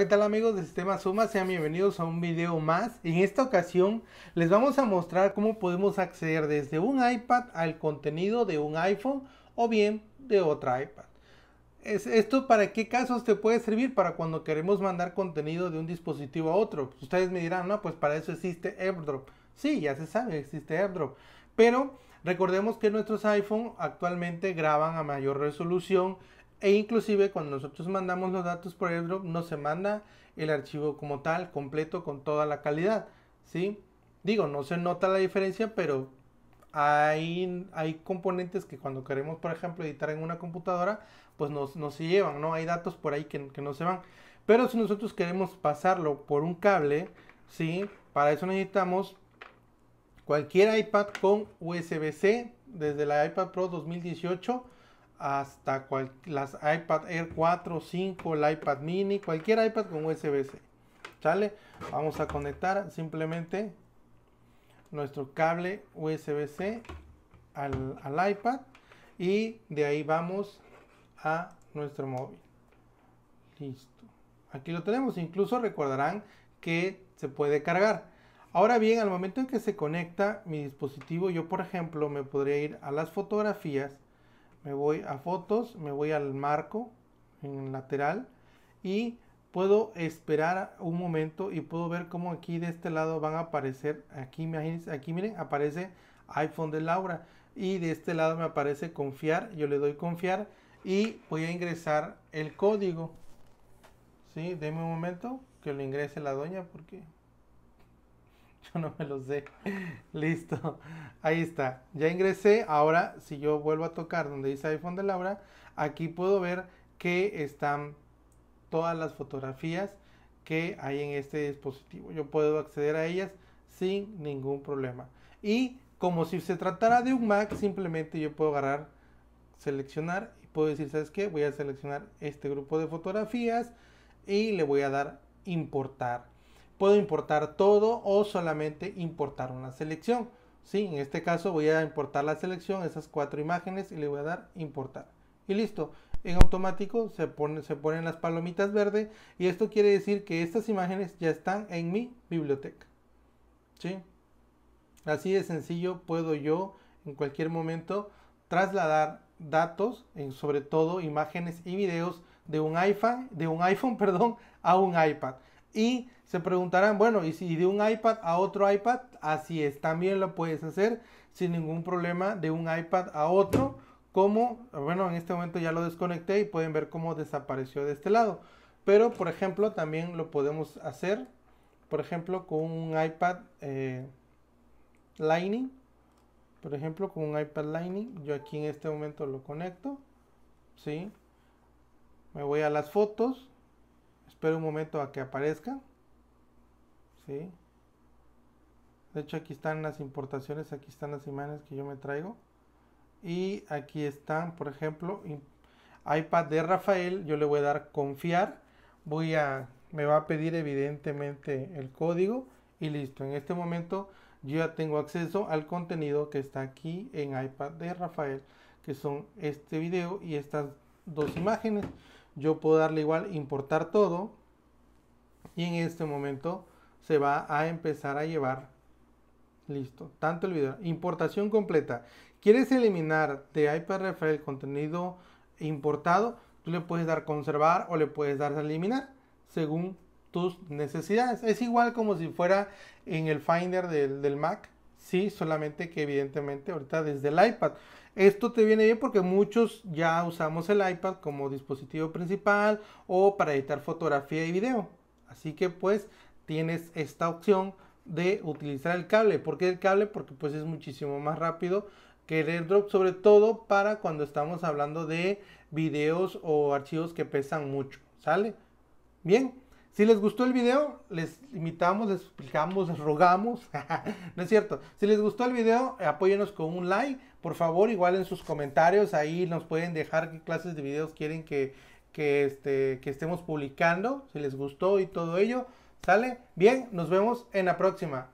¿qué tal amigos de Sistema Suma? Sean bienvenidos a un video más. En esta ocasión les vamos a mostrar cómo podemos acceder desde un iPad al contenido de un iPhone o bien de otra iPad. ¿Esto para qué casos te puede servir? Para cuando queremos mandar contenido de un dispositivo a otro. Ustedes me dirán, no, pues para eso existe AirDrop. Sí, ya se sabe, existe AirDrop. Pero recordemos que nuestros iPhone actualmente graban a mayor resolución e inclusive cuando nosotros mandamos los datos por airdrop, no se manda el archivo como tal, completo, con toda la calidad. ¿sí? Digo, no se nota la diferencia, pero hay, hay componentes que cuando queremos, por ejemplo, editar en una computadora, pues nos se llevan, ¿no? Hay datos por ahí que, no se van. Pero si nosotros queremos pasarlo por un cable, ¿sí? Para eso necesitamos cualquier iPad con USB-C, desde la iPad Pro 2018 hasta las iPad Air 4, 5, el iPad mini, cualquier iPad con USB-C. ¿Sale? Vamos a conectar simplemente nuestro cable USB-C al, al iPad y de ahí vamos a nuestro móvil. Listo. Aquí lo tenemos. Incluso recordarán que se puede cargar. Ahora bien, al momento en que se conecta mi dispositivo, yo por ejemplo me podría ir a las fotografías me voy a fotos, me voy al marco en lateral y puedo esperar un momento y puedo ver cómo aquí de este lado van a aparecer, aquí imagínense, aquí miren, aparece iPhone de Laura y de este lado me aparece confiar, yo le doy confiar y voy a ingresar el código. ¿Sí? Deme un momento que lo ingrese la doña porque no me lo sé. Listo. Ahí está. Ya ingresé. Ahora, si yo vuelvo a tocar donde dice iPhone de Laura, aquí puedo ver que están todas las fotografías que hay en este dispositivo. Yo puedo acceder a ellas sin ningún problema. Y como si se tratara de un Mac, simplemente yo puedo agarrar, seleccionar y puedo decir, ¿sabes qué? Voy a seleccionar este grupo de fotografías y le voy a dar importar puedo importar todo o solamente importar una selección. ¿sí? En este caso voy a importar la selección, esas cuatro imágenes y le voy a dar importar. Y listo, en automático se, se ponen las palomitas verde y esto quiere decir que estas imágenes ya están en mi biblioteca. Así de sencillo puedo yo en cualquier momento trasladar datos, sobre todo imágenes y videos de un iPhone, de un iPhone, perdón, a un iPad. Y se preguntarán, bueno, y si de un iPad a otro iPad, así es, también lo puedes hacer sin ningún problema de un iPad a otro, como, bueno, en este momento ya lo desconecté y pueden ver cómo desapareció de este lado. Pero, por ejemplo, también lo podemos hacer, por ejemplo, con un iPad eh, Lightning. Por ejemplo, con un iPad Lightning, yo aquí en este momento lo conecto, ¿sí? Me voy a las fotos, Espero un momento a que aparezcan. De hecho, aquí están las importaciones, aquí están las imágenes que yo me traigo. Y aquí están, por ejemplo, iPad de Rafael. Yo le voy a dar confiar. Voy a, me va a pedir evidentemente el código y listo. En este momento yo ya tengo acceso al contenido que está aquí en iPad de Rafael, que son este video y estas dos imágenes yo puedo darle igual importar todo y en este momento se va a empezar a llevar listo tanto el video importación completa quieres eliminar de IPRF el contenido importado tú le puedes dar conservar o le puedes dar eliminar según tus necesidades es igual como si fuera en el finder del, del Mac Sí, solamente que evidentemente ahorita desde el iPad. Esto te viene bien porque muchos ya usamos el iPad como dispositivo principal o para editar fotografía y video. Así que pues tienes esta opción de utilizar el cable. ¿Por qué el cable? Porque pues es muchísimo más rápido que el AirDrop, sobre todo para cuando estamos hablando de videos o archivos que pesan mucho. ¿Sale? Bien. Si les gustó el video, les invitamos, les explicamos, les rogamos. no es cierto. Si les gustó el video, apóyenos con un like. Por favor, igual en sus comentarios ahí nos pueden dejar qué clases de videos quieren que, que este, estemos publicando. Si les gustó y todo ello. ¿Sale? Bien, nos vemos en la próxima.